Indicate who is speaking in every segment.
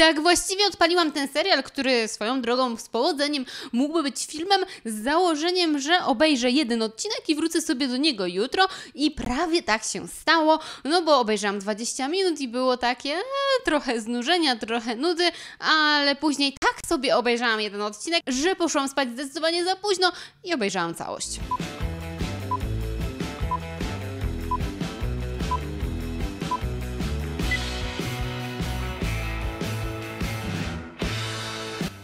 Speaker 1: tak właściwie odpaliłam ten serial, który swoją drogą z powodzeniem mógłby być filmem z założeniem, że obejrzę jeden odcinek i wrócę sobie do niego jutro i prawie tak się stało, no bo obejrzałam 20 minut i było takie e, trochę znużenia, trochę nudy, ale później tak sobie obejrzałam jeden odcinek, że poszłam spać zdecydowanie za późno i obejrzałam całość.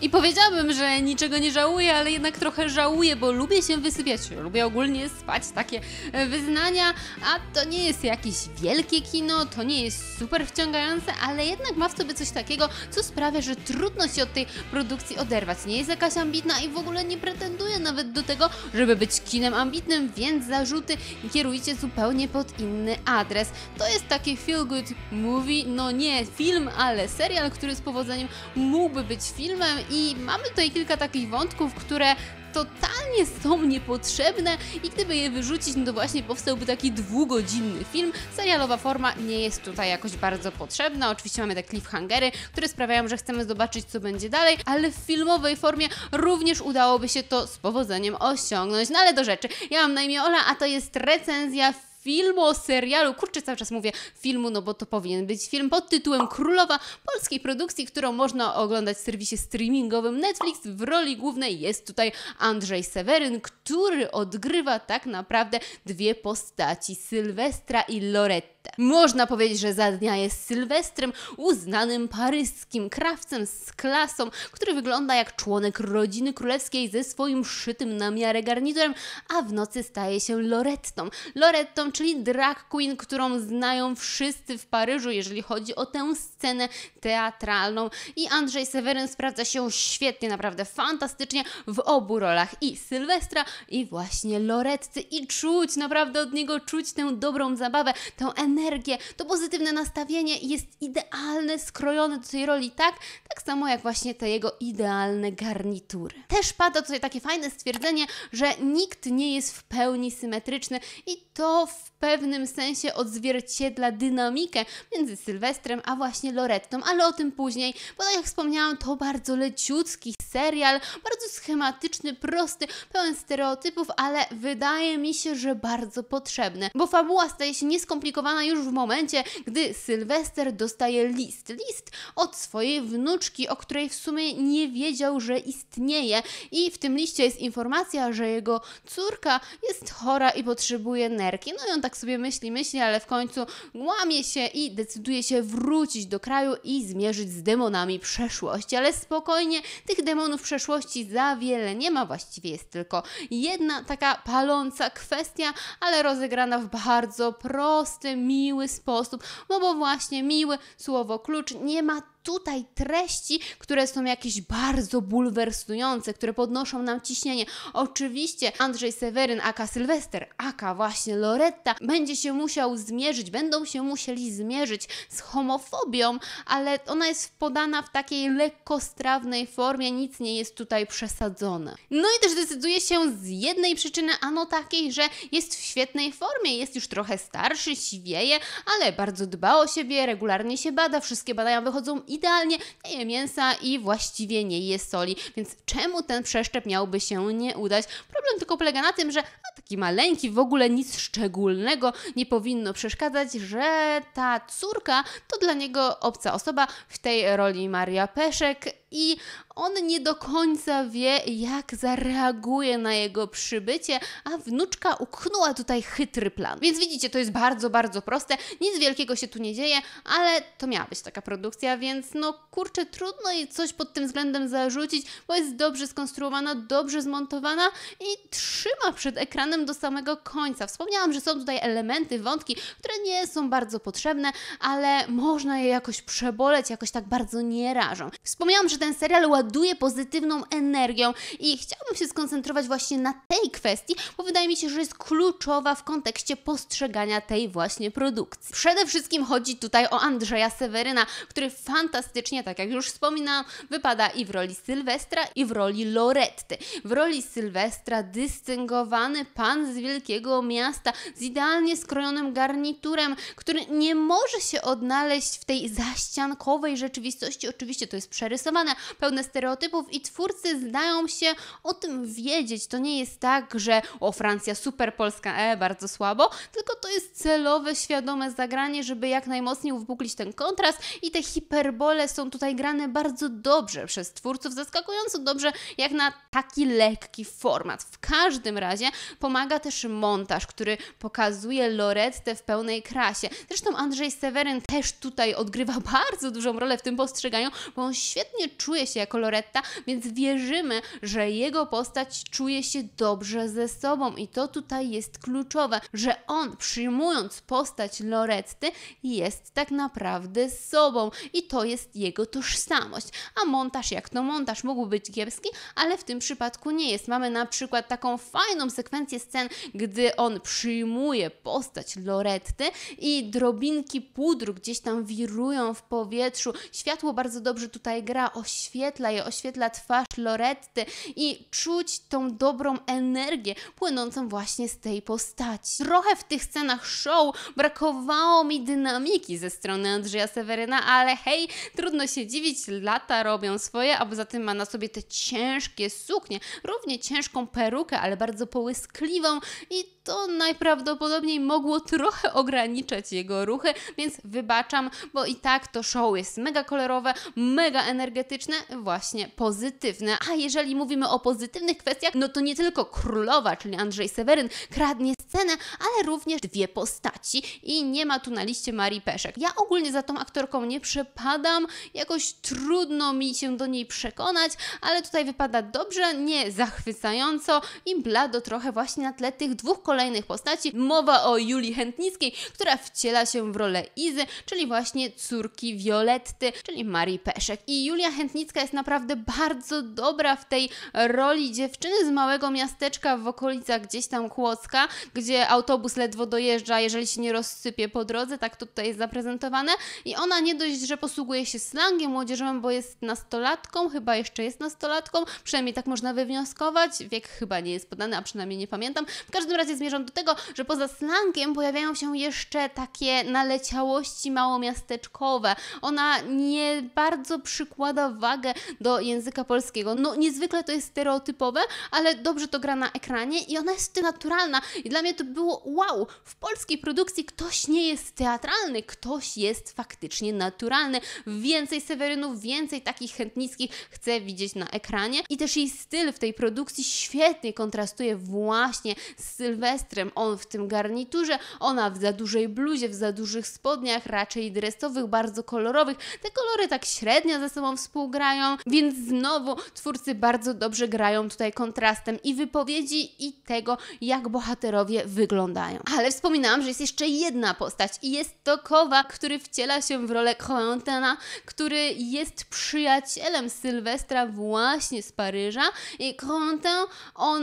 Speaker 1: I powiedziałabym, że niczego nie żałuję, ale jednak trochę żałuję, bo lubię się wysypiać, lubię ogólnie spać, takie e, wyznania, a to nie jest jakieś wielkie kino, to nie jest super wciągające, ale jednak ma w sobie coś takiego, co sprawia, że trudno się od tej produkcji oderwać. Nie jest jakaś ambitna i w ogóle nie pretenduje nawet do tego, żeby być kinem ambitnym, więc zarzuty kierujcie zupełnie pod inny adres. To jest taki feel good movie, no nie film, ale serial, który z powodzeniem mógłby być filmem i i mamy tutaj kilka takich wątków, które totalnie są niepotrzebne i gdyby je wyrzucić, no to właśnie powstałby taki dwugodzinny film. Serialowa forma nie jest tutaj jakoś bardzo potrzebna. Oczywiście mamy te cliffhangery, które sprawiają, że chcemy zobaczyć, co będzie dalej, ale w filmowej formie również udałoby się to z powodzeniem osiągnąć. No ale do rzeczy. Ja mam na imię Ola, a to jest recenzja filmu, serialu, kurczę cały czas mówię filmu, no bo to powinien być film pod tytułem Królowa polskiej produkcji, którą można oglądać w serwisie streamingowym Netflix. W roli głównej jest tutaj Andrzej Seweryn, który odgrywa tak naprawdę dwie postaci, Sylwestra i Loretta. Można powiedzieć, że za dnia jest Sylwestrem, uznanym paryskim krawcem z klasą, który wygląda jak członek rodziny królewskiej ze swoim szytym na miarę garniturem, a w nocy staje się Lorettą. Lorettą, czyli drag queen, którą znają wszyscy w Paryżu, jeżeli chodzi o tę scenę teatralną. I Andrzej Seweryn sprawdza się świetnie, naprawdę fantastycznie w obu rolach i Sylwestra, i właśnie Loretty. I czuć, naprawdę od niego czuć tę dobrą zabawę, tę energię energię, to pozytywne nastawienie jest idealne, skrojone do tej roli tak, tak samo jak właśnie te jego idealne garnitury. Też pada tutaj takie fajne stwierdzenie, że nikt nie jest w pełni symetryczny i to w pewnym sensie odzwierciedla dynamikę między Sylwestrem a właśnie Lorettą, ale o tym później, bo tak jak wspomniałam, to bardzo leciutki serial, bardzo schematyczny, prosty, pełen stereotypów, ale wydaje mi się, że bardzo potrzebny, bo fabuła staje się nieskomplikowana już w momencie, gdy Sylwester dostaje list. List od swojej wnuczki, o której w sumie nie wiedział, że istnieje i w tym liście jest informacja, że jego córka jest chora i potrzebuje nerki. No i on tak tak sobie myśli, myśli, ale w końcu łamie się i decyduje się wrócić do kraju i zmierzyć z demonami przeszłości. Ale spokojnie, tych demonów przeszłości za wiele nie ma, właściwie jest tylko jedna taka paląca kwestia, ale rozegrana w bardzo prosty, miły sposób, no bo właśnie miły słowo klucz nie ma tutaj treści, które są jakieś bardzo bulwersujące, które podnoszą nam ciśnienie. Oczywiście Andrzej Seweryn, aka Sylwester, aka właśnie Loretta, będzie się musiał zmierzyć, będą się musieli zmierzyć z homofobią, ale ona jest podana w takiej lekkostrawnej formie, nic nie jest tutaj przesadzone. No i też decyduje się z jednej przyczyny, a no takiej, że jest w świetnej formie, jest już trochę starszy, siwieje, ale bardzo dba o siebie, regularnie się bada, wszystkie badania wychodzą i idealnie, nie je mięsa i właściwie nie je soli, więc czemu ten przeszczep miałby się nie udać? Problem tylko polega na tym, że no, taki maleńki, w ogóle nic szczególnego nie powinno przeszkadzać, że ta córka to dla niego obca osoba w tej roli Maria Peszek i on nie do końca wie, jak zareaguje na jego przybycie, a wnuczka uknęła tutaj chytry plan. Więc widzicie, to jest bardzo, bardzo proste, nic wielkiego się tu nie dzieje, ale to miała być taka produkcja, więc no kurczę, trudno jej coś pod tym względem zarzucić, bo jest dobrze skonstruowana, dobrze zmontowana i trzyma przed ekranem do samego końca. Wspomniałam, że są tutaj elementy, wątki, które nie są bardzo potrzebne, ale można je jakoś przeboleć, jakoś tak bardzo nie rażą. Wspomniałam, że że ten serial ładuje pozytywną energią i chciałabym się skoncentrować właśnie na tej kwestii, bo wydaje mi się, że jest kluczowa w kontekście postrzegania tej właśnie produkcji. Przede wszystkim chodzi tutaj o Andrzeja Seweryna, który fantastycznie, tak jak już wspominałam, wypada i w roli Sylwestra, i w roli Loretty. W roli Sylwestra dystyngowany pan z wielkiego miasta z idealnie skrojonym garniturem, który nie może się odnaleźć w tej zaściankowej rzeczywistości. Oczywiście to jest przerysowane, pełne stereotypów i twórcy zdają się o tym wiedzieć. To nie jest tak, że o Francja super, Polska e, bardzo słabo, tylko to jest celowe, świadome zagranie, żeby jak najmocniej uwypuklić ten kontrast i te hiperbole są tutaj grane bardzo dobrze przez twórców, zaskakująco dobrze jak na taki lekki format. W każdym razie pomaga też montaż, który pokazuje Lorettę w pełnej krasie. Zresztą Andrzej Seweryn też tutaj odgrywa bardzo dużą rolę w tym postrzeganiu, bo on świetnie czuje się jako Loretta, więc wierzymy, że jego postać czuje się dobrze ze sobą i to tutaj jest kluczowe, że on przyjmując postać Loretty jest tak naprawdę sobą i to jest jego tożsamość. A montaż jak to montaż mógł być kiepski, ale w tym przypadku nie jest. Mamy na przykład taką fajną sekwencję scen, gdy on przyjmuje postać Loretty i drobinki pudru gdzieś tam wirują w powietrzu. Światło bardzo dobrze tutaj gra, oświetla je, oświetla twarz Loretty i czuć tą dobrą energię płynącą właśnie z tej postaci. Trochę w tych scenach show brakowało mi dynamiki ze strony Andrzeja Seweryna, ale hej, trudno się dziwić, lata robią swoje, a poza tym ma na sobie te ciężkie suknie, równie ciężką perukę, ale bardzo połyskliwą i to najprawdopodobniej mogło trochę ograniczać jego ruchy, więc wybaczam, bo i tak to show jest mega kolorowe, mega energetyczne, właśnie pozytywne. A jeżeli mówimy o pozytywnych kwestiach, no to nie tylko królowa, czyli Andrzej Seweryn, kradnie scenę, ale również dwie postaci i nie ma tu na liście Marii Peszek. Ja ogólnie za tą aktorką nie przepadam, jakoś trudno mi się do niej przekonać, ale tutaj wypada dobrze, nie zachwycająco i blado trochę właśnie na tle tych dwóch kolorów kolejnych postaci. Mowa o Julii Chętnickiej, która wciela się w rolę Izy, czyli właśnie córki Violetty, czyli Marii Peszek. I Julia Chętnicka jest naprawdę bardzo dobra w tej roli dziewczyny z małego miasteczka w okolicach gdzieś tam Kłodzka, gdzie autobus ledwo dojeżdża, jeżeli się nie rozsypie po drodze, tak to tutaj jest zaprezentowane. I ona nie dość, że posługuje się slangiem młodzieżowym, bo jest nastolatką, chyba jeszcze jest nastolatką, przynajmniej tak można wywnioskować. Wiek chyba nie jest podany, a przynajmniej nie pamiętam. W każdym razie zmierzam do tego, że poza slangiem pojawiają się jeszcze takie naleciałości małomiasteczkowe. Ona nie bardzo przykłada wagę do języka polskiego. No niezwykle to jest stereotypowe, ale dobrze to gra na ekranie i ona jest naturalna. I dla mnie to było wow, w polskiej produkcji ktoś nie jest teatralny, ktoś jest faktycznie naturalny. Więcej Sewerynów, więcej takich chętnickich chcę widzieć na ekranie. I też jej styl w tej produkcji świetnie kontrastuje właśnie z sylwetką sylwestrem, on w tym garniturze, ona w za dużej bluzie, w za dużych spodniach, raczej dresowych, bardzo kolorowych. Te kolory tak średnio ze sobą współgrają, więc znowu twórcy bardzo dobrze grają tutaj kontrastem i wypowiedzi, i tego, jak bohaterowie wyglądają. Ale wspominałam, że jest jeszcze jedna postać i jest to Kowa, który wciela się w rolę Quentina, który jest przyjacielem Sylwestra właśnie z Paryża. I Quentin, on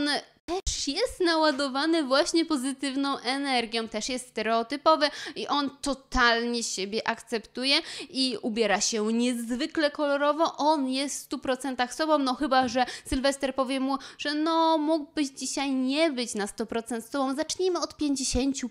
Speaker 1: też jest naładowany właśnie pozytywną energią, też jest stereotypowy i on totalnie siebie akceptuje i ubiera się niezwykle kolorowo. On jest w 100% sobą, no chyba, że Sylwester powie mu, że no mógłbyś dzisiaj nie być na 100% sobą, zacznijmy od 50%,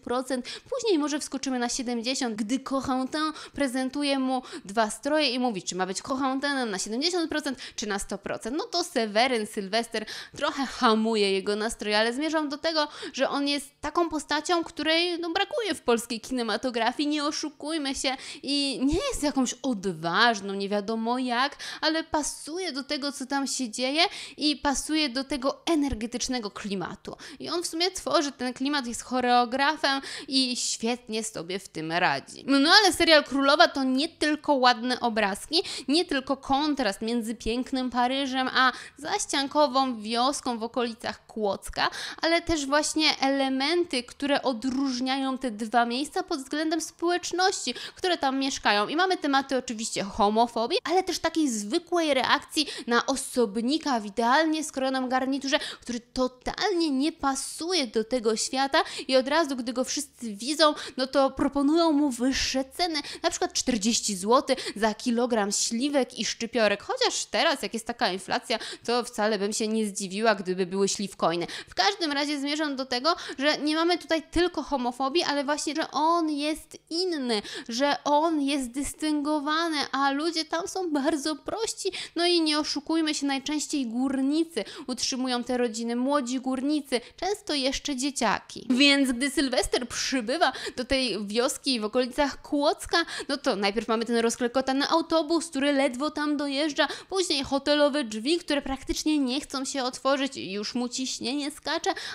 Speaker 1: później może wskoczymy na 70%. Gdy Corentin prezentuje mu dwa stroje i mówi, czy ma być Corentinem na 70% czy na 100%, no to Seweryn Sylwester trochę hamuje jego nastroj, ale zmierzam do tego, że on jest taką postacią, której no, brakuje w polskiej kinematografii, nie oszukujmy się i nie jest jakąś odważną, nie wiadomo jak, ale pasuje do tego, co tam się dzieje i pasuje do tego energetycznego klimatu. I on w sumie tworzy ten klimat, jest choreografem i świetnie sobie w tym radzi. No ale serial Królowa to nie tylko ładne obrazki, nie tylko kontrast między pięknym Paryżem a zaściankową wioską w okolicach Kłodzka, ale też właśnie elementy, które odróżniają te dwa miejsca pod względem społeczności, które tam mieszkają. I mamy tematy oczywiście homofobii, ale też takiej zwykłej reakcji na osobnika w idealnie skrojonym garniturze, który totalnie nie pasuje do tego świata i od razu, gdy go wszyscy widzą, no to proponują mu wyższe ceny, na przykład 40 zł za kilogram śliwek i szczypiorek. Chociaż teraz, jak jest taka inflacja, to wcale bym się nie zdziwiła, gdyby były śliwkojne. W każdym razie zmierzam do tego, że nie mamy tutaj tylko homofobii, ale właśnie, że on jest inny, że on jest dystyngowany, a ludzie tam są bardzo prości. No i nie oszukujmy się, najczęściej górnicy utrzymują te rodziny, młodzi górnicy, często jeszcze dzieciaki. Więc gdy Sylwester przybywa do tej wioski w okolicach Kłodzka, no to najpierw mamy ten rozklekotany autobus, który ledwo tam dojeżdża, później hotelowe drzwi, które praktycznie nie chcą się otworzyć i już mu ciśnienie skacze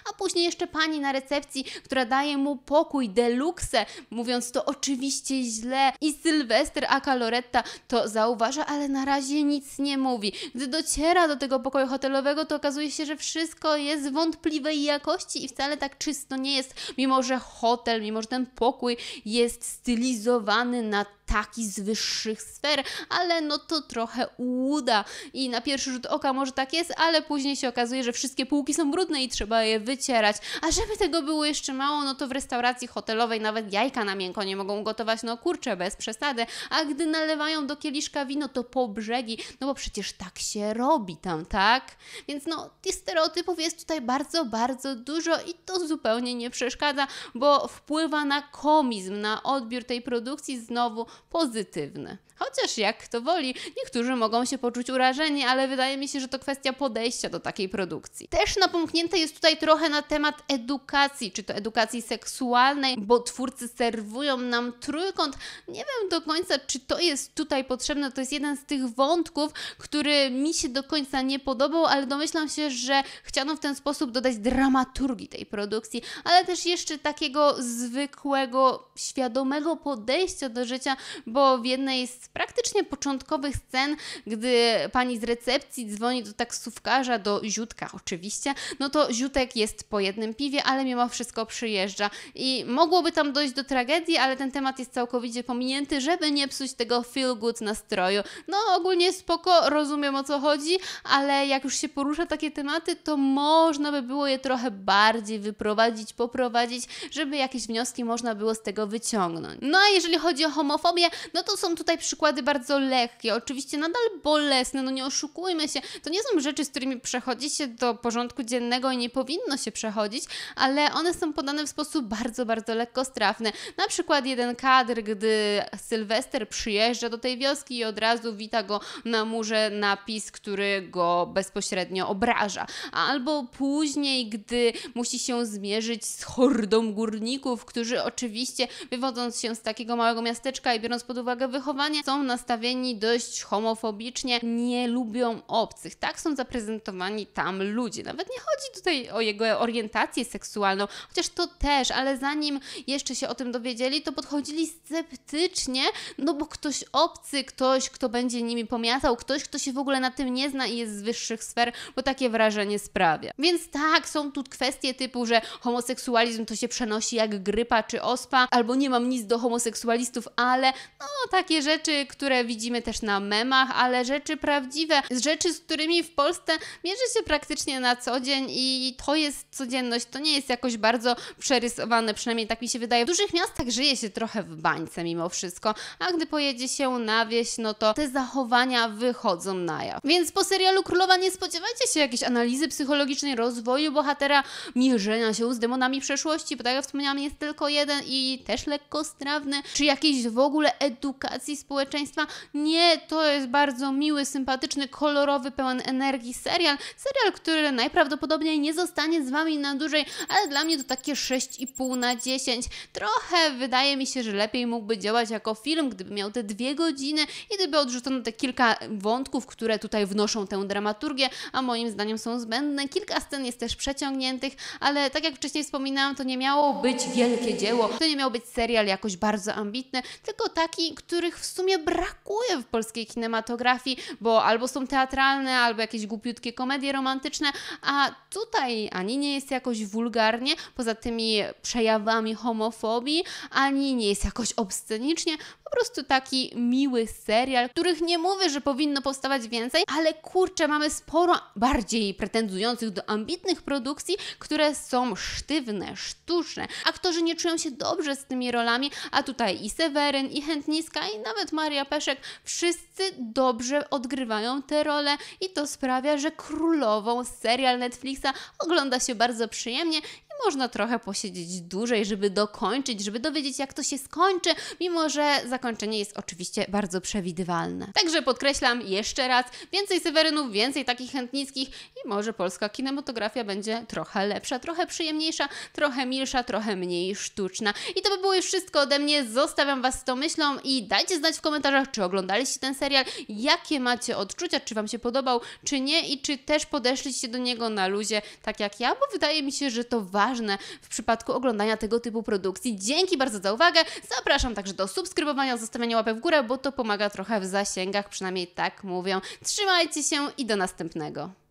Speaker 1: a później jeszcze pani na recepcji, która daje mu pokój deluxe, mówiąc to oczywiście źle. I Sylwester aka Loretta to zauważa, ale na razie nic nie mówi. Gdy dociera do tego pokoju hotelowego, to okazuje się, że wszystko jest wątpliwej jakości i wcale tak czysto nie jest, mimo że hotel, mimo że ten pokój jest stylizowany na ataki z wyższych sfer, ale no to trochę uda i na pierwszy rzut oka może tak jest, ale później się okazuje, że wszystkie półki są brudne i trzeba je wycierać. A żeby tego było jeszcze mało, no to w restauracji hotelowej nawet jajka na miękko nie mogą gotować, no kurczę, bez przesady. A gdy nalewają do kieliszka wino, to po brzegi, no bo przecież tak się robi tam, tak? Więc no, tych stereotypów jest tutaj bardzo, bardzo dużo i to zupełnie nie przeszkadza, bo wpływa na komizm, na odbiór tej produkcji znowu pozytywny. Chociaż jak kto woli, niektórzy mogą się poczuć urażeni, ale wydaje mi się, że to kwestia podejścia do takiej produkcji. Też napomknięte jest tutaj trochę na temat edukacji, czy to edukacji seksualnej, bo twórcy serwują nam trójkąt. Nie wiem do końca, czy to jest tutaj potrzebne. To jest jeden z tych wątków, który mi się do końca nie podobał, ale domyślam się, że chciano w ten sposób dodać dramaturgii tej produkcji, ale też jeszcze takiego zwykłego, świadomego podejścia do życia, bo w jednej z praktycznie początkowych scen, gdy pani z recepcji dzwoni do taksówkarza, do Ziutka oczywiście, no to Ziutek jest po jednym piwie, ale mimo wszystko przyjeżdża i mogłoby tam dojść do tragedii, ale ten temat jest całkowicie pominięty, żeby nie psuć tego feel good nastroju. No ogólnie spoko, rozumiem o co chodzi, ale jak już się porusza takie tematy, to można by było je trochę bardziej wyprowadzić, poprowadzić, żeby jakieś wnioski można było z tego wyciągnąć. No a jeżeli chodzi o homofobię, no to są tutaj przykłady bardzo lekkie, oczywiście nadal bolesne, no nie oszukujmy się, to nie są rzeczy, z którymi przechodzi się do porządku dziennego i nie powinno się przechodzić, ale one są podane w sposób bardzo, bardzo lekkostrawny. Na przykład jeden kadr, gdy Sylwester przyjeżdża do tej wioski i od razu wita go na murze napis, który go bezpośrednio obraża. Albo później, gdy musi się zmierzyć z hordą górników, którzy oczywiście wywodząc się z takiego małego miasteczka i biorąc pod uwagę wychowanie, są nastawieni dość homofobicznie, nie lubią obcych. Tak są zaprezentowani tam ludzie. Nawet nie chodzi tutaj o jego orientację seksualną, chociaż to też, ale zanim jeszcze się o tym dowiedzieli, to podchodzili sceptycznie, no bo ktoś obcy, ktoś, kto będzie nimi pomiatał, ktoś, kto się w ogóle na tym nie zna i jest z wyższych sfer, bo takie wrażenie sprawia. Więc tak, są tu kwestie typu, że homoseksualizm to się przenosi jak grypa czy ospa, albo nie mam nic do homoseksualistów, ale no takie rzeczy, które widzimy też na memach, ale rzeczy prawdziwe, rzeczy, z którymi w Polsce mierzy się praktycznie na co dzień i to jest codzienność, to nie jest jakoś bardzo przerysowane, przynajmniej tak mi się wydaje. W dużych miastach żyje się trochę w bańce mimo wszystko, a gdy pojedzie się na wieś, no to te zachowania wychodzą na jaw. Więc po serialu Królowa nie spodziewajcie się jakiejś analizy psychologicznej rozwoju bohatera, mierzenia się z demonami przeszłości, bo tak jak wspomniałam, jest tylko jeden i też lekko strawny, czy jakiejś w ogóle ogóle edukacji społeczeństwa. Nie, to jest bardzo miły, sympatyczny, kolorowy, pełen energii serial. Serial, który najprawdopodobniej nie zostanie z Wami na dłużej, ale dla mnie to takie 6,5 na 10. Trochę wydaje mi się, że lepiej mógłby działać jako film, gdyby miał te dwie godziny i gdyby odrzucono te kilka wątków, które tutaj wnoszą tę dramaturgię, a moim zdaniem są zbędne. Kilka scen jest też przeciągniętych, ale tak jak wcześniej wspominałam, to nie miało być wielkie dzieło, to nie miał być serial jakoś bardzo ambitny, tylko taki, których w sumie brakuje w polskiej kinematografii, bo albo są teatralne, albo jakieś głupiutkie komedie romantyczne, a tutaj ani nie jest jakoś wulgarnie, poza tymi przejawami homofobii, ani nie jest jakoś obscenicznie, po prostu taki miły serial, których nie mówię, że powinno powstawać więcej, ale kurczę, mamy sporo bardziej pretendujących do ambitnych produkcji, które są sztywne, sztuczne. Aktorzy nie czują się dobrze z tymi rolami, a tutaj i Seweryn, i Chętniska i nawet Maria Peszek, wszyscy dobrze odgrywają te role i to sprawia, że królową serial Netflixa ogląda się bardzo przyjemnie można trochę posiedzieć dłużej, żeby dokończyć, żeby dowiedzieć, jak to się skończy, mimo że zakończenie jest oczywiście bardzo przewidywalne. Także podkreślam jeszcze raz, więcej Sewerynów, więcej takich chętnickich i może polska kinematografia będzie trochę lepsza, trochę przyjemniejsza, trochę milsza, trochę mniej sztuczna. I to by było już wszystko ode mnie, zostawiam Was z tą myślą i dajcie znać w komentarzach, czy oglądaliście ten serial, jakie macie odczucia, czy Wam się podobał, czy nie i czy też podeszliście do niego na luzie, tak jak ja, bo wydaje mi się, że to ważne ważne w przypadku oglądania tego typu produkcji. Dzięki bardzo za uwagę. Zapraszam także do subskrybowania, zostawiania łapy w górę, bo to pomaga trochę w zasięgach, przynajmniej tak mówią. Trzymajcie się i do następnego.